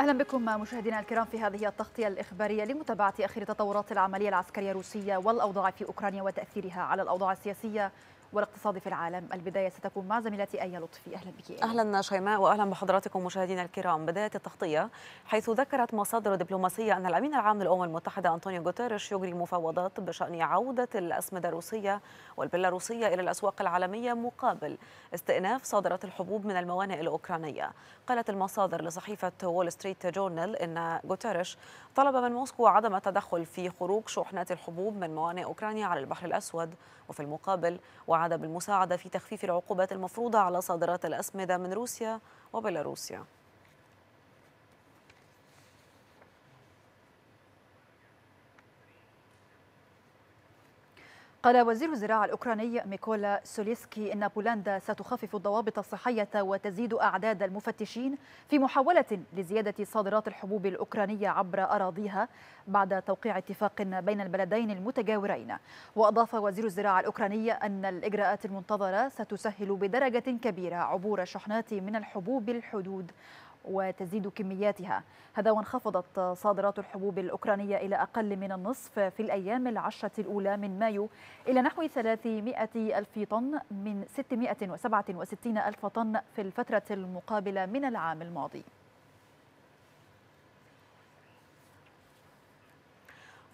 أهلا بكم مشاهدينا الكرام في هذه التغطية الإخبارية لمتابعة آخر تطورات العملية العسكرية الروسية والأوضاع في أوكرانيا وتأثيرها على الأوضاع السياسية والاقتصاد في العالم البداية ستكون مع زميلتي آية لطفي أهلا بك أهلا شيماء وأهلا بحضراتكم مشاهدينا الكرام بداية التغطية حيث ذكرت مصادر دبلوماسية أن الأمين العام للأمم المتحدة أنطونيو غوتيريش يجري مفاوضات بشأن عودة الأسمدة الروسية والبيلاروسية إلى الأسواق العالمية مقابل استئناف صادرات الحبوب من الموانئ الأوكرانية قالت المصادر لصحيفة وول ستريت جورنال أن غوتيريش طلب من موسكو عدم التدخل في خروج شحنات الحبوب من موانئ أوكرانيا على البحر الأسود وفي المقابل وعدم المساعدة في تخفيف العقوبات المفروضة على صادرات الأسمدة من روسيا وبيلاروسيا قال وزير الزراعة الأوكراني ميكولا سوليسكي إن بولندا ستخفف الضوابط الصحية وتزيد أعداد المفتشين في محاولة لزيادة صادرات الحبوب الأوكرانية عبر أراضيها بعد توقيع اتفاق بين البلدين المتجاورين وأضاف وزير الزراعة الأوكراني أن الإجراءات المنتظرة ستسهل بدرجة كبيرة عبور شحنات من الحبوب الحدود وتزيد كمياتها هذا وانخفضت صادرات الحبوب الأوكرانية إلى أقل من النصف في الأيام العشرة الأولى من مايو إلى نحو 300 ألف طن من 667 ألف طن في الفترة المقابلة من العام الماضي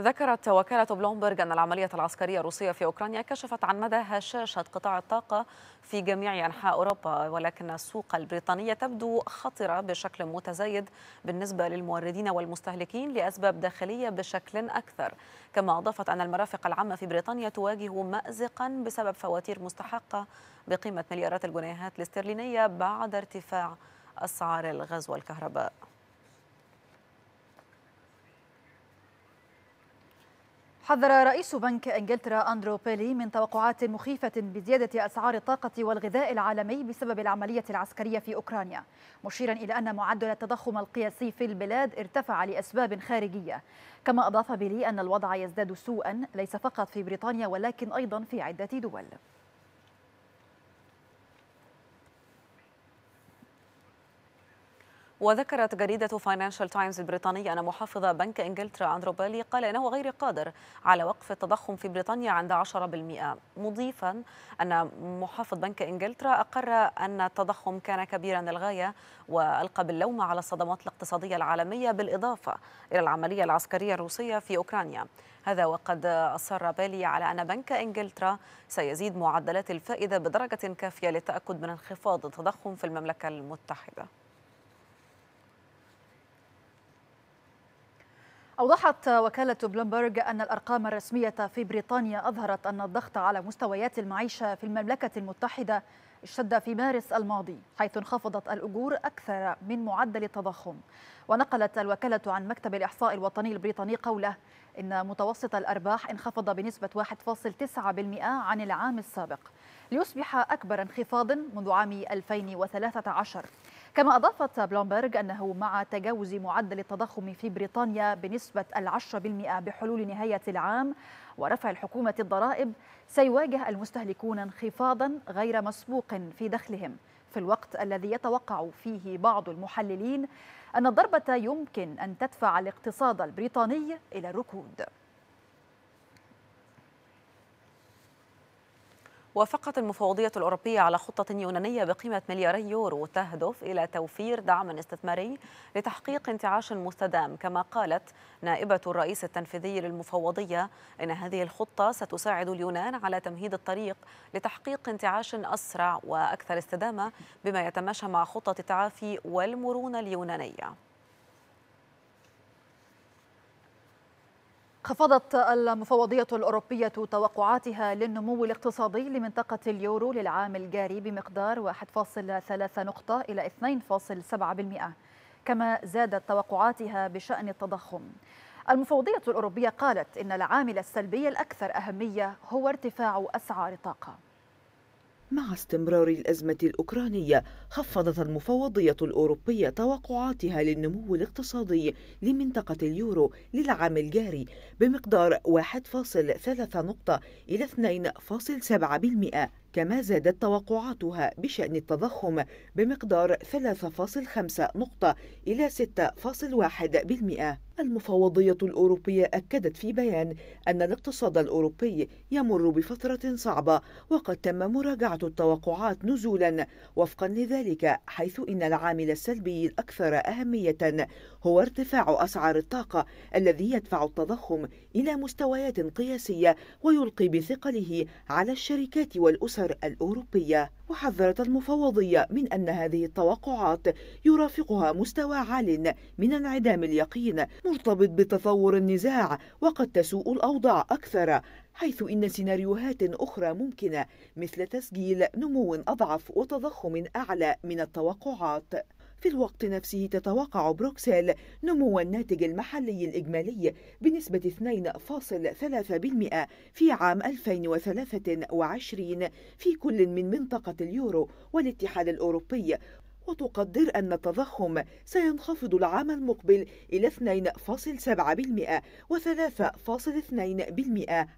ذكرت وكالة بلومبرج أن العملية العسكرية الروسية في أوكرانيا كشفت عن مدى هشاشة قطاع الطاقة في جميع أنحاء أوروبا ولكن السوق البريطانية تبدو خطرة بشكل متزايد بالنسبة للموردين والمستهلكين لأسباب داخلية بشكل أكثر كما أضافت أن المرافق العامة في بريطانيا تواجه مأزقا بسبب فواتير مستحقة بقيمة مليارات الجنيهات الاسترلينية بعد ارتفاع أسعار الغاز والكهرباء حذر رئيس بنك انجلترا اندرو بيلي من توقعات مخيفه بزياده اسعار الطاقه والغذاء العالمي بسبب العمليه العسكريه في اوكرانيا، مشيرا الى ان معدل التضخم القياسي في البلاد ارتفع لاسباب خارجيه، كما اضاف بيلي ان الوضع يزداد سوءا ليس فقط في بريطانيا ولكن ايضا في عده دول. وذكرت جريدة فاينانشال تايمز البريطانية أن محافظ بنك إنجلترا أندرو بالي قال إنه غير قادر على وقف التضخم في بريطانيا عند 10% مضيفا أن محافظ بنك إنجلترا أقر أن التضخم كان كبيرا للغاية وألقى باللوم على الصدمات الاقتصادية العالمية بالإضافة إلى العملية العسكرية الروسية في أوكرانيا هذا وقد أصر بالي على أن بنك إنجلترا سيزيد معدلات الفائدة بدرجة كافية للتأكد من انخفاض التضخم في المملكة المتحدة أوضحت وكالة بلومبرج أن الأرقام الرسمية في بريطانيا أظهرت أن الضغط على مستويات المعيشة في المملكة المتحدة اشتد في مارس الماضي حيث انخفضت الأجور أكثر من معدل التضخم ونقلت الوكالة عن مكتب الإحصاء الوطني البريطاني قوله إن متوسط الأرباح انخفض بنسبة 1.9% عن العام السابق ليصبح أكبر انخفاض منذ عام 2013 كما أضافت بلومبرغ أنه مع تجاوز معدل التضخم في بريطانيا بنسبة العشر بالمئة بحلول نهاية العام ورفع الحكومة الضرائب سيواجه المستهلكون انخفاضا غير مسبوق في دخلهم في الوقت الذي يتوقع فيه بعض المحللين أن الضربة يمكن أن تدفع الاقتصاد البريطاني إلى الركود وافقت المفوضية الأوروبية على خطة يونانية بقيمة ملياري يورو تهدف إلى توفير دعم استثماري لتحقيق انتعاش مستدام كما قالت نائبة الرئيس التنفيذي للمفوضية إن هذه الخطة ستساعد اليونان على تمهيد الطريق لتحقيق انتعاش أسرع وأكثر استدامة بما يتماشى مع خطة التعافي والمرونة اليونانية خفضت المفوضية الأوروبية توقعاتها للنمو الاقتصادي لمنطقة اليورو للعام الجاري بمقدار 1.3 نقطة إلى 2.7% كما زادت توقعاتها بشأن التضخم المفوضية الأوروبية قالت إن العامل السلبي الأكثر أهمية هو ارتفاع أسعار الطاقة مع استمرار الأزمة الأوكرانية خفضت المفوضية الأوروبية توقعاتها للنمو الاقتصادي لمنطقة اليورو للعام الجاري بمقدار 1.3 نقطة إلى 2.7% كما زادت توقعاتها بشأن التضخم بمقدار 3.5 نقطة إلى 6.1% المفوضية الأوروبية أكدت في بيان أن الاقتصاد الأوروبي يمر بفترة صعبة وقد تم مراجعة التوقعات نزولا وفقا لذلك حيث إن العامل السلبي الأكثر أهمية هو ارتفاع أسعار الطاقة الذي يدفع التضخم إلى مستويات قياسية ويلقي بثقله على الشركات والأسر الأوروبية وحذرت المفوضية من أن هذه التوقعات يرافقها مستوى عال من انعدام اليقين مرتبط بتطور النزاع وقد تسوء الأوضاع أكثر حيث إن سيناريوهات أخرى ممكنة مثل تسجيل نمو أضعف وتضخم أعلى من التوقعات في الوقت نفسه تتوقع بروكسل نمو الناتج المحلي الإجمالي بنسبة 2.3% في عام 2023 في كل من منطقة اليورو والاتحاد الأوروبي وتقدر أن التضخم سينخفض العام المقبل إلى 2.7% و3.2%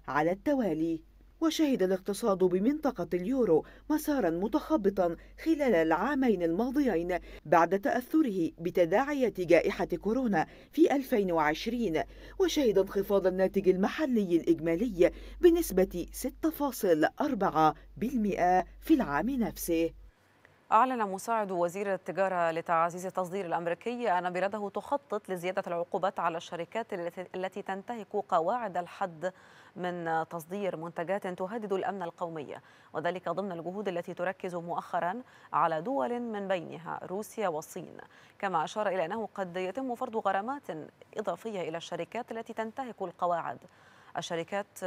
على التوالي وشهد الاقتصاد بمنطقة اليورو مسارا متخبطا خلال العامين الماضيين بعد تأثره بتداعيات جائحة كورونا في 2020 وشهد انخفاض الناتج المحلي الإجمالي بنسبة 6.4% في العام نفسه أعلن مساعد وزير التجارة لتعزيز التصدير الأمريكي أن بلاده تخطط لزيادة العقوبات على الشركات التي تنتهك قواعد الحد من تصدير منتجات تهدد الأمن القومي وذلك ضمن الجهود التي تركز مؤخرا على دول من بينها روسيا والصين كما أشار إلى أنه قد يتم فرض غرامات إضافية إلى الشركات التي تنتهك القواعد الشركات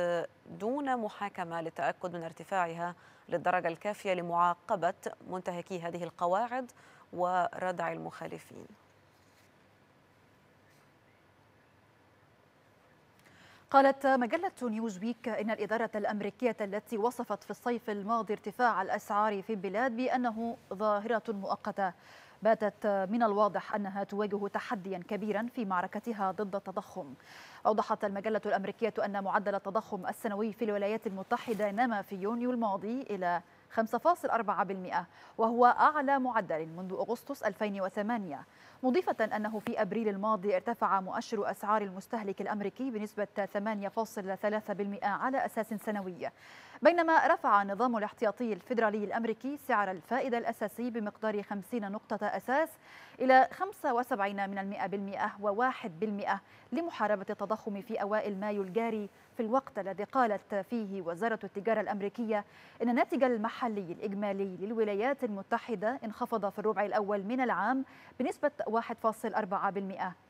دون محاكمة للتأكد من ارتفاعها للدرجة الكافية لمعاقبة منتهكي هذه القواعد وردع المخالفين قالت مجلة نيوز ويك إن الإدارة الأمريكية التي وصفت في الصيف الماضي ارتفاع الأسعار في البلاد بأنه ظاهرة مؤقتة باتت من الواضح أنها تواجه تحديا كبيرا في معركتها ضد التضخم أوضحت المجلة الأمريكية أن معدل التضخم السنوي في الولايات المتحدة نما في يونيو الماضي إلى 5.4% وهو أعلى معدل منذ أغسطس 2008 مضيفة أنه في أبريل الماضي ارتفع مؤشر أسعار المستهلك الأمريكي بنسبة 8.3% على أساس سنوي بينما رفع نظام الاحتياطي الفيدرالي الأمريكي سعر الفائدة الأساسي بمقدار 50 نقطة أساس إلى 75 من المئة بالمئة وواحد بالمئة لمحاربة التضخم في أوائل مايو الجاري في الوقت الذي قالت فيه وزارة التجارة الأمريكية أن الناتج المحلي الإجمالي للولايات المتحدة انخفض في الربع الأول من العام بنسبة 1.4%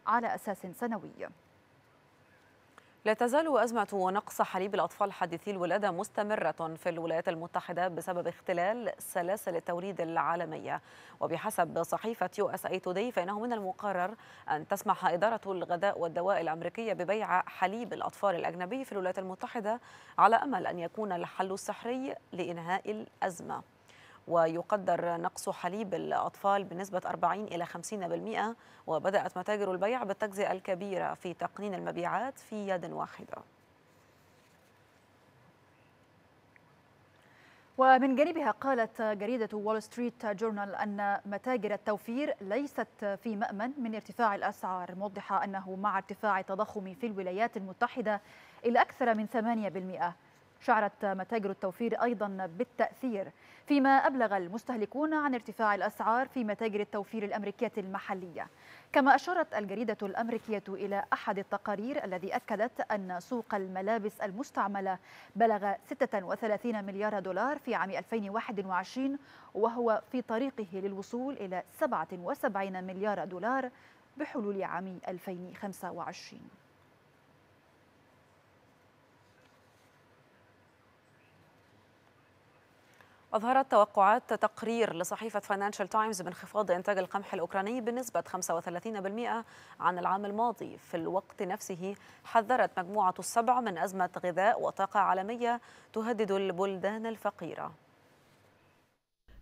على أساس سنوي لا تزال أزمة نقص حليب الأطفال حديثي الولادة مستمرة في الولايات المتحدة بسبب اختلال سلاسل التوريد العالمية وبحسب صحيفة يو اس اي توداي فإنه من المقرر أن تسمح إدارة الغذاء والدواء الأمريكية ببيع حليب الأطفال الأجنبي في الولايات المتحدة على أمل أن يكون الحل السحري لإنهاء الأزمة ويقدر نقص حليب الأطفال بنسبة 40 إلى 50% وبدأت متاجر البيع بالتجزئة الكبيرة في تقنين المبيعات في يد واحدة ومن جانبها قالت جريدة وول ستريت جورنال أن متاجر التوفير ليست في مأمن من ارتفاع الأسعار موضحة أنه مع ارتفاع التضخم في الولايات المتحدة إلى أكثر من 8% شعرت متاجر التوفير أيضا بالتأثير فيما أبلغ المستهلكون عن ارتفاع الأسعار في متاجر التوفير الأمريكية المحلية كما أشارت الجريدة الأمريكية إلى أحد التقارير الذي أكدت أن سوق الملابس المستعملة بلغ 36 مليار دولار في عام 2021 وهو في طريقه للوصول إلى 77 مليار دولار بحلول عام 2025 أظهرت توقعات تقرير لصحيفة فاينانشال تايمز بانخفاض إنتاج القمح الأوكراني بنسبة 35% عن العام الماضي في الوقت نفسه حذرت مجموعة السبع من أزمة غذاء وطاقة عالمية تهدد البلدان الفقيرة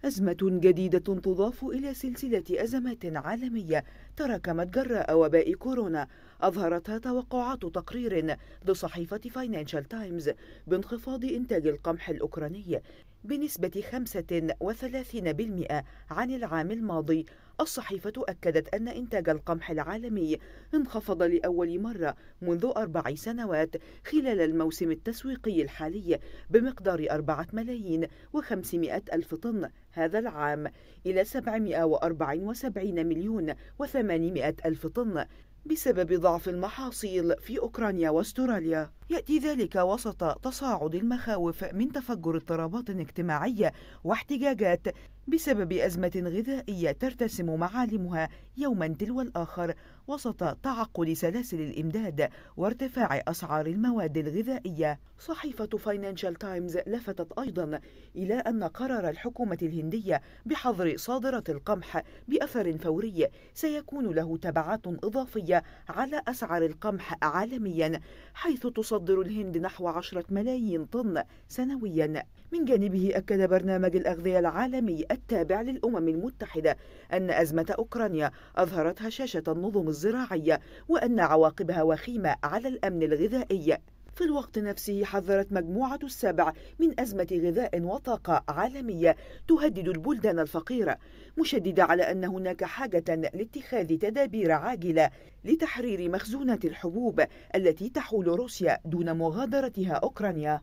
أزمة جديدة تضاف إلى سلسلة أزمات عالمية تراكمت جراء وباء كورونا أظهرتها توقعات تقرير لصحيفة فاينانشال تايمز بانخفاض إنتاج القمح الأوكراني بنسبة 35% عن العام الماضي الصحيفة أكدت أن إنتاج القمح العالمي انخفض لأول مرة منذ أربع سنوات خلال الموسم التسويقي الحالي بمقدار أربعة ملايين وخمسمائة ألف طن هذا العام إلى 774 مليون وثمانمائة ألف طن بسبب ضعف المحاصيل في أوكرانيا واستراليا يأتي ذلك وسط تصاعد المخاوف من تفجر اضطرابات اجتماعية واحتجاجات بسبب أزمة غذائية ترتسم معالمها يوما تلو الآخر وسط تعقد سلاسل الإمداد وارتفاع أسعار المواد الغذائية صحيفة فاينانشال تايمز لفتت أيضا إلى أن قرار الحكومة الهندية بحظر صادرة القمح بأثر فوري سيكون له تبعات إضافية على أسعار القمح عالميا حيث تصدر الهند نحو 10 ملايين طن سنويا من جانبه أكد برنامج الأغذية العالمي التابع للأمم المتحدة أن أزمة أوكرانيا أظهرت هشاشة النظم الزراعية وأن عواقبها وخيمة على الأمن الغذائي في الوقت نفسه حذرت مجموعة السبع من أزمة غذاء وطاقة عالمية تهدد البلدان الفقيرة مشددة على أن هناك حاجة لاتخاذ تدابير عاجلة لتحرير مخزونات الحبوب التي تحول روسيا دون مغادرتها أوكرانيا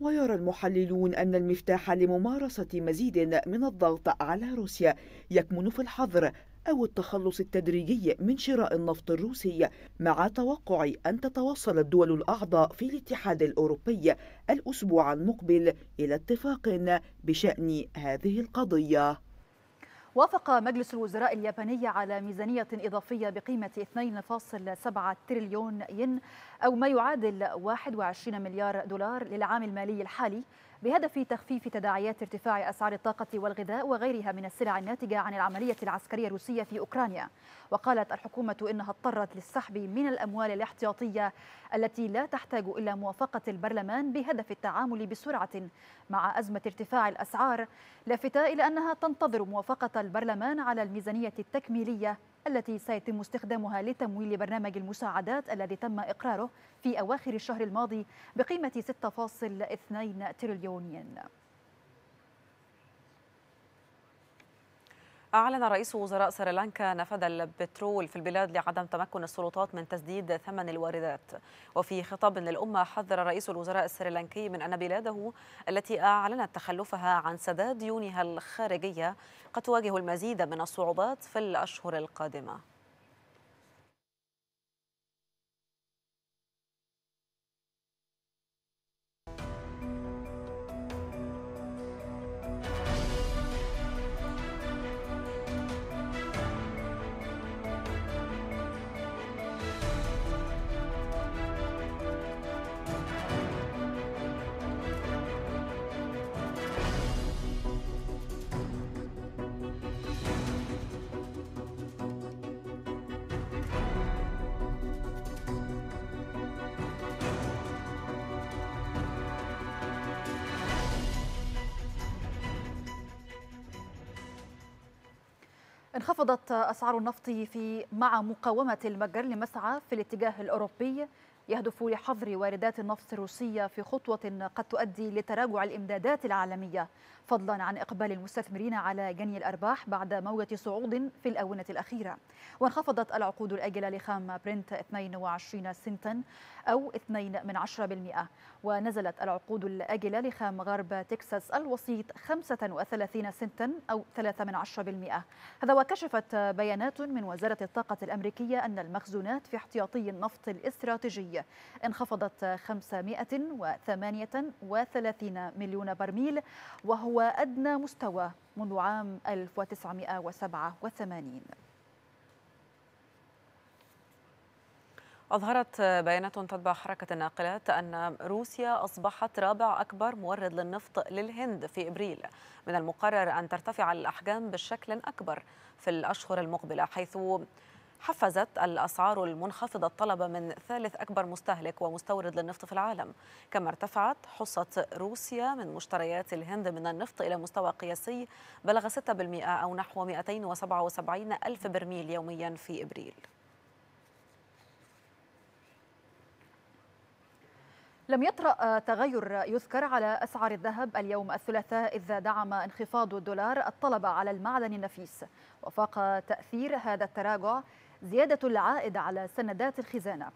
ويرى المحللون أن المفتاح لممارسة مزيد من الضغط على روسيا يكمن في الحظر أو التخلص التدريجي من شراء النفط الروسي مع توقع أن تتوصل الدول الأعضاء في الاتحاد الأوروبي الأسبوع المقبل إلى اتفاق بشأن هذه القضية وافق مجلس الوزراء الياباني على ميزانية إضافية بقيمة 2.7 تريليون ين أو ما يعادل 21 مليار دولار للعام المالي الحالي بهدف تخفيف تداعيات ارتفاع أسعار الطاقة والغذاء وغيرها من السلع الناتجة عن العملية العسكرية الروسية في أوكرانيا وقالت الحكومة إنها اضطرت للسحب من الأموال الاحتياطية التي لا تحتاج إلى موافقة البرلمان بهدف التعامل بسرعة مع أزمة ارتفاع الأسعار لافتة إلى أنها تنتظر موافقة البرلمان على الميزانية التكميلية التي سيتم استخدامها لتمويل برنامج المساعدات الذي تم إقراره في أواخر الشهر الماضي بقيمة 6.2 تريليون ين أعلن رئيس وزراء سريلانكا نفد البترول في البلاد لعدم تمكن السلطات من تسديد ثمن الواردات وفي خطاب للأمة حذر رئيس الوزراء السريلانكي من أن بلاده التي أعلنت تخلفها عن سداد ديونها الخارجية قد تواجه المزيد من الصعوبات في الأشهر القادمة انخفضت أسعار النفط في مع مقاومة المجر لمسعى في الاتجاه الأوروبي يهدف لحظر واردات النفط الروسية في خطوة قد تؤدي لتراجع الإمدادات العالمية فضلا عن إقبال المستثمرين على جني الأرباح بعد موجة صعود في الآونة الأخيرة وانخفضت العقود الآجلة لخام برنت 22 سنتا أو 2 من 10% ونزلت العقود الآجلة لخام غرب تكساس الوسيط 35 سنتا أو 3 من 10% هذا وكشفت بيانات من وزارة الطاقة الأمريكية أن المخزونات في احتياطي النفط الاستراتيجي انخفضت 538 مليون برميل وهو أدنى مستوى منذ عام 1987 أظهرت بيانات تتبع حركة الناقلات أن روسيا أصبحت رابع أكبر مورد للنفط للهند في إبريل من المقرر أن ترتفع الأحجام بشكل أكبر في الأشهر المقبلة حيث حفزت الأسعار المنخفضة الطلب من ثالث أكبر مستهلك ومستورد للنفط في العالم كما ارتفعت حصة روسيا من مشتريات الهند من النفط إلى مستوى قياسي بلغ 6% أو نحو 277 ألف برميل يوميا في إبريل لم يطرأ تغير يذكر على أسعار الذهب اليوم الثلاثاء إذ دعم انخفاض الدولار الطلب على المعدن النفيس وفاق تأثير هذا التراجع زيادة العائد على سندات الخزانة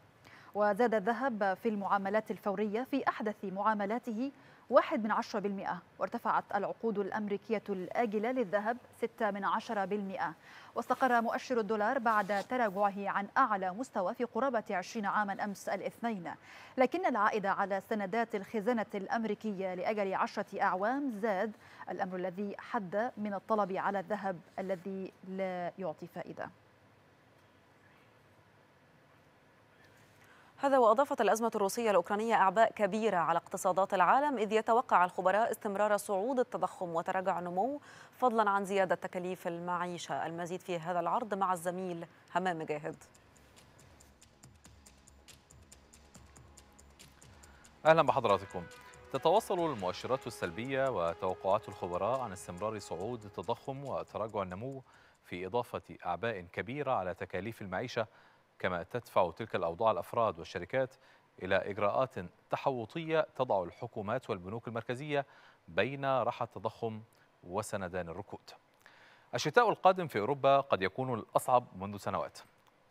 وزاد الذهب في المعاملات الفورية في أحدث معاملاته واحد من عشرة بالمئة وارتفعت العقود الأمريكية الآجلة للذهب ستة من عشرة بالمئة واستقر مؤشر الدولار بعد تراجعه عن أعلى مستوى في قرابة عشرين عاما أمس الاثنين لكن العائد على سندات الخزانة الأمريكية لأجل عشرة أعوام زاد الأمر الذي حد من الطلب على الذهب الذي لا يعطي فائدة هذا وأضافت الأزمة الروسية الأوكرانية أعباء كبيرة على اقتصادات العالم إذ يتوقع الخبراء استمرار صعود التضخم وتراجع النمو فضلا عن زيادة تكاليف المعيشة المزيد في هذا العرض مع الزميل همام جاهد أهلا بحضراتكم تتواصل المؤشرات السلبية وتوقعات الخبراء عن استمرار صعود التضخم وتراجع النمو في إضافة أعباء كبيرة على تكاليف المعيشة كما تدفع تلك الأوضاع الأفراد والشركات إلى إجراءات تحوطية تضع الحكومات والبنوك المركزية بين رحى التضخم وسندان الركود الشتاء القادم في أوروبا قد يكون الأصعب منذ سنوات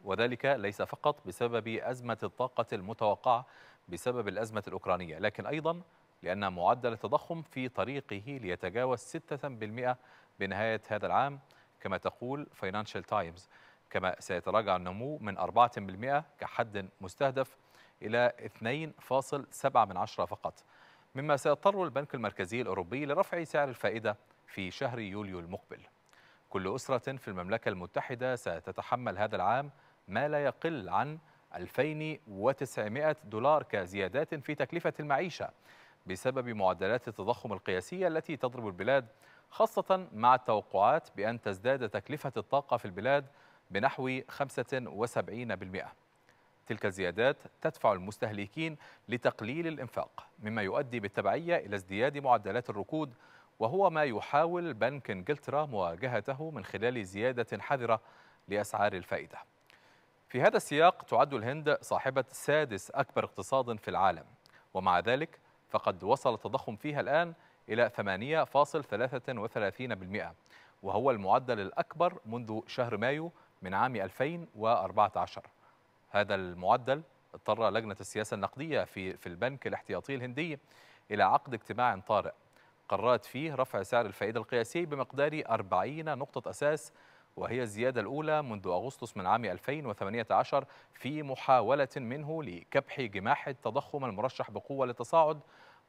وذلك ليس فقط بسبب أزمة الطاقة المتوقعة بسبب الأزمة الأوكرانية لكن أيضا لأن معدل التضخم في طريقه ليتجاوز 6% بنهاية هذا العام كما تقول فاينانشال تايمز كما سيتراجع النمو من 4% كحد مستهدف إلى 2.7 فقط مما سيضطر البنك المركزي الأوروبي لرفع سعر الفائدة في شهر يوليو المقبل كل أسرة في المملكة المتحدة ستتحمل هذا العام ما لا يقل عن 2900 دولار كزيادات في تكلفة المعيشة بسبب معدلات التضخم القياسية التي تضرب البلاد خاصة مع التوقعات بأن تزداد تكلفة الطاقة في البلاد بنحو 75%. تلك الزيادات تدفع المستهلكين لتقليل الإنفاق مما يؤدي بالتبعية إلى ازدياد معدلات الركود وهو ما يحاول بنك انجلترا مواجهته من خلال زيادة حذرة لأسعار الفائدة في هذا السياق تعد الهند صاحبة سادس أكبر اقتصاد في العالم ومع ذلك فقد وصل التضخم فيها الآن إلى 8.33% وهو المعدل الأكبر منذ شهر مايو من عام 2014 هذا المعدل اضطر لجنة السياسة النقدية في, في البنك الاحتياطي الهندي إلى عقد اجتماع طارئ قررت فيه رفع سعر الفائدة القياسي بمقدار 40 نقطة أساس وهي الزيادة الأولى منذ أغسطس من عام 2018 في محاولة منه لكبح جماح التضخم المرشح بقوة للتصاعد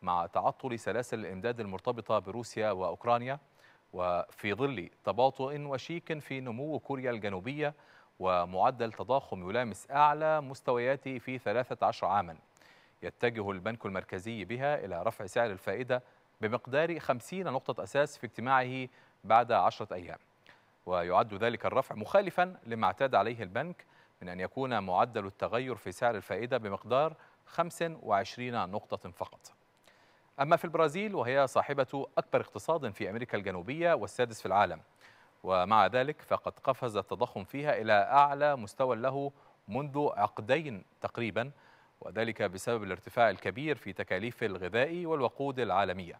مع تعطل سلاسل الإمداد المرتبطة بروسيا وأوكرانيا وفي ظل تباطؤ وشيك في نمو كوريا الجنوبية ومعدل تضخم يلامس أعلى مستوياته في 13 عاما يتجه البنك المركزي بها إلى رفع سعر الفائدة بمقدار 50 نقطة أساس في اجتماعه بعد 10 أيام ويعد ذلك الرفع مخالفا لما اعتاد عليه البنك من أن يكون معدل التغير في سعر الفائدة بمقدار 25 نقطة فقط أما في البرازيل وهي صاحبة أكبر اقتصاد في أمريكا الجنوبية والسادس في العالم ومع ذلك فقد قفز التضخم فيها إلى أعلى مستوى له منذ عقدين تقريبا وذلك بسبب الارتفاع الكبير في تكاليف الغذاء والوقود العالمية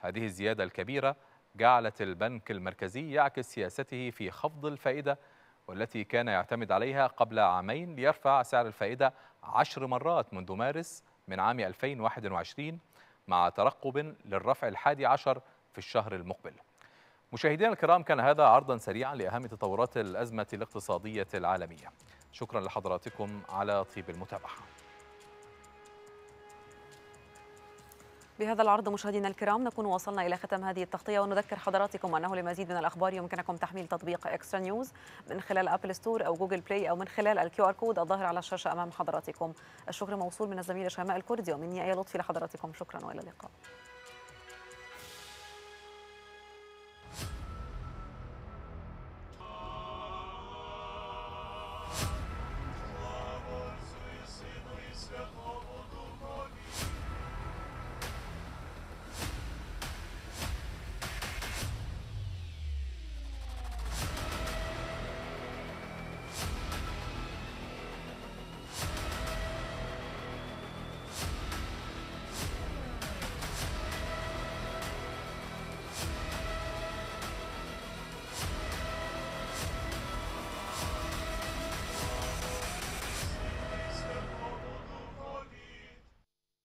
هذه الزيادة الكبيرة جعلت البنك المركزي يعكس سياسته في خفض الفائدة والتي كان يعتمد عليها قبل عامين ليرفع سعر الفائدة عشر مرات منذ مارس من عام 2021 مع ترقب للرفع الحادي عشر في الشهر المقبل مشاهدينا الكرام كان هذا عرضا سريعا لأهم تطورات الأزمة الاقتصادية العالمية شكرا لحضراتكم على طيب المتابعة بهذا العرض مشاهدينا الكرام نكون وصلنا إلى ختم هذه التغطية ونذكر حضراتكم أنه لمزيد من الأخبار يمكنكم تحميل تطبيق إكسترا نيوز من خلال أبل ستور أو جوجل بلاي أو من خلال الكيو آر كود الظاهر على الشاشة أمام حضراتكم الشكر موصول من الزميلة شيماء الكردي ومني أي لطفي لحضراتكم شكرا وإلى اللقاء